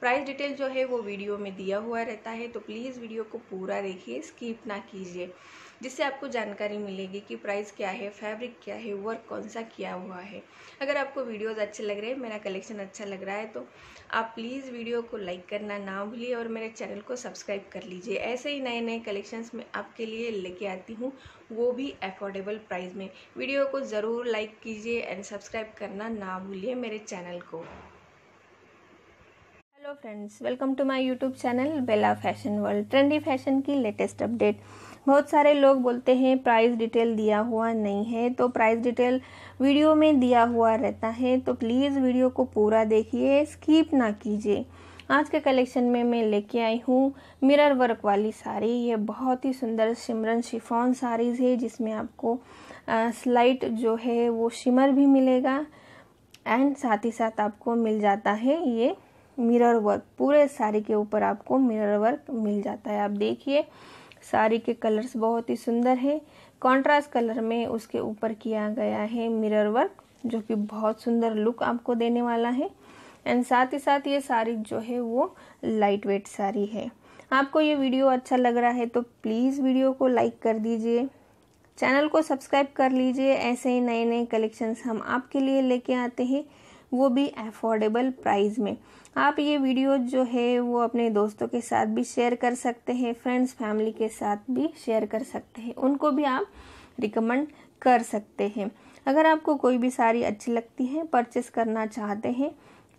price detail जो है वो वीडियो में दिया हुआ रहता है तो प्लीज़ वीडियो को पूरा देखिए स्किप ना कीजिए जिससे आपको जानकारी मिलेगी कि प्राइस क्या है फैब्रिक क्या है वर्क कौन सा किया हुआ है अगर आपको वीडियोज़ अच्छे लग रहे हैं मेरा कलेक्शन अच्छा लग रहा है तो आप प्लीज़ वीडियो को लाइक करना ना भूलिए और मेरे चैनल को सब्सक्राइब कर लीजिए ऐसे ही नए नए कलेक्शंस में आपके लिए लेके आती हूँ वो भी अफोर्डेबल प्राइस में वीडियो को ज़रूर लाइक कीजिए एंड सब्सक्राइब करना ना भूलिए मेरे चैनल को hello friends welcome to my YouTube channel Bela fashion world trendy fashion की लेटेस्ट अपडेट बहुत सारे लोग बोलते हैं प्राइस डिटेल दिया हुआ नहीं है तो प्राइस डिटेल वीडियो में दिया हुआ रहता है तो प्लीज़ वीडियो को पूरा देखिए स्कीप ना कीजिए आज के कलेक्शन में मैं लेके आई हूँ मिरर वर्क वाली साड़ी ये बहुत ही सुंदर सिमरन शिफॉन साड़ीज़ है जिसमें आपको स्लाइट जो है वो शिमर भी मिलेगा एंड साथ ही साथ आपको मिल जाता है ये मिरर वर्क पूरे साड़ी के ऊपर आपको मिरर वर्क मिल जाता है आप देखिए साड़ी के कलर्स बहुत ही सुंदर है कंट्रास्ट कलर में उसके ऊपर किया गया है मिरर वर्क जो कि बहुत सुंदर लुक आपको देने वाला है एंड साथ ही साथ ये साड़ी जो है वो लाइट वेट साड़ी है आपको ये वीडियो अच्छा लग रहा है तो प्लीज़ वीडियो को लाइक कर दीजिए चैनल को सब्सक्राइब कर लीजिए ऐसे ही नए नए कलेक्शंस हम आपके लिए लेके आते हैं वो भी अफोर्डेबल प्राइस में आप ये वीडियो जो है वो अपने दोस्तों के साथ भी शेयर कर सकते हैं फ्रेंड्स फैमिली के साथ भी शेयर कर सकते हैं उनको भी आप रिकमेंड कर सकते हैं अगर आपको कोई भी साड़ी अच्छी लगती है परचेस करना चाहते हैं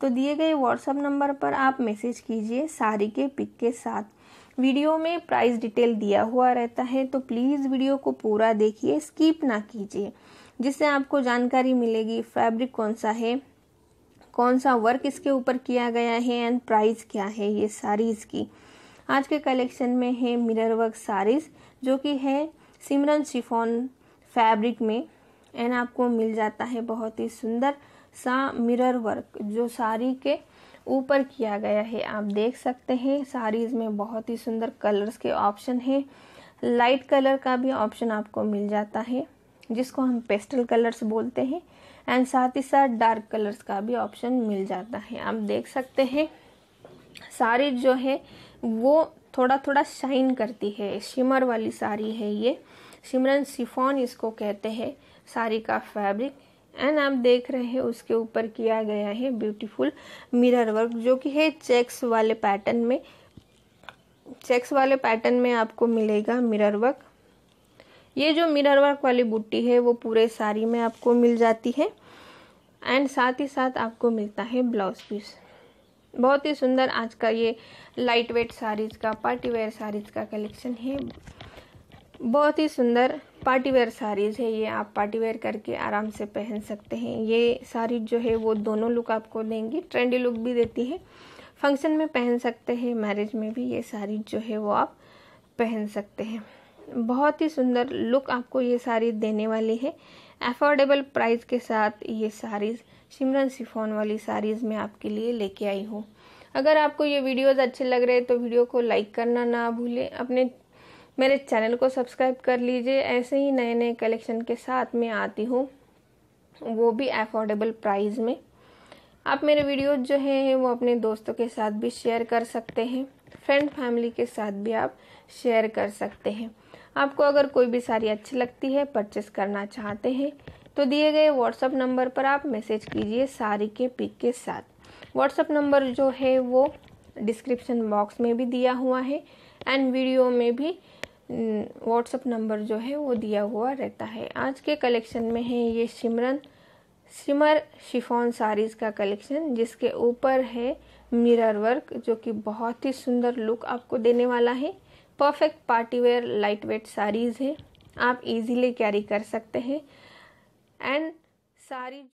तो दिए गए व्हाट्सअप नंबर पर आप मैसेज कीजिए साड़ी के पिक के साथ वीडियो में प्राइस डिटेल दिया हुआ रहता है तो प्लीज़ वीडियो को पूरा देखिए स्किप ना कीजिए जिससे आपको जानकारी मिलेगी फैब्रिक कौन सा है कौन सा वर्क इसके ऊपर किया गया है एंड प्राइस क्या है ये साड़ीज़ की आज के कलेक्शन में है मिरर वर्क साड़ीज़ जो कि है सिमरन शिफॉन फैब्रिक में एंड आपको मिल जाता है बहुत ही सुंदर सा मिरर वर्क जो साड़ी के ऊपर किया गया है आप देख सकते हैं साड़ीज़ में बहुत ही सुंदर कलर्स के ऑप्शन है लाइट कलर का भी ऑप्शन आपको मिल जाता है जिसको हम पेस्टल कलर्स बोलते हैं एंड साथ ही साथ डार्क कलर्स का भी ऑप्शन मिल जाता है आप देख सकते हैं साड़ी जो है वो थोड़ा थोड़ा शाइन करती है शिमर वाली साड़ी है ये शिमरन सिफोन इसको कहते हैं साड़ी का फैब्रिक एंड आप देख रहे हैं उसके ऊपर किया गया है ब्यूटीफुल मिरर वर्क जो कि है चेक्स वाले पैटर्न में चेक्स वाले पैटर्न में आपको मिलेगा मिरर वर्क ये जो मिरर वर्क वाली बुट्टी है वो पूरे साड़ी में आपको मिल जाती है एंड साथ ही साथ आपको मिलता है ब्लाउज पीस बहुत ही सुंदर आज का ये लाइट वेट साड़ीज़ का पार्टी वेयर साड़ीज़ का कलेक्शन है बहुत ही सुंदर पार्टी वेयर साड़ीज़ है ये आप पार्टी वेयर करके आराम से पहन सकते हैं ये साड़ी जो है वो दोनों लुक आपको देंगी ट्रेंडी लुक भी देती है फंक्शन में पहन सकते हैं मैरिज में भी ये साड़ी जो है वो आप पहन सकते हैं बहुत ही सुंदर लुक आपको ये साड़ी देने वाली है एफोर्डेबल प्राइस के साथ ये साड़ीज़ सिमरन सिफोन वाली साड़ीज़ मैं आपके लिए लेके आई हूँ अगर आपको ये वीडियोज़ अच्छे लग रहे तो वीडियो को लाइक करना ना भूलें अपने मेरे चैनल को सब्सक्राइब कर लीजिए ऐसे ही नए नए कलेक्शन के साथ मैं आती हूँ वो भी एफोर्डेबल प्राइस में आप मेरे वीडियोज जो हैं वो अपने दोस्तों के साथ भी शेयर कर सकते हैं फ्रेंड फैमिली के साथ भी आप शेयर कर सकते हैं आपको अगर कोई भी साड़ी अच्छी लगती है परचेस करना चाहते हैं तो दिए गए व्हाट्सअप नंबर पर आप मैसेज कीजिए साड़ी के पिक के साथ व्हाट्सअप नंबर जो है वो डिस्क्रिप्शन बॉक्स में भी दिया हुआ है एंड वीडियो में भी व्हाट्सअप हम्म, नंबर जो है वो दिया हुआ रहता है आज के कलेक्शन में है ये सिमरन सिमर शिफॉन साड़ीज़ का कलेक्शन जिसके ऊपर है मिरर वर्क जो कि बहुत ही सुंदर लुक आपको देने वाला है perfect party wear lightweight saris है आप इजीली कैरी कर सकते हैं एंड सारी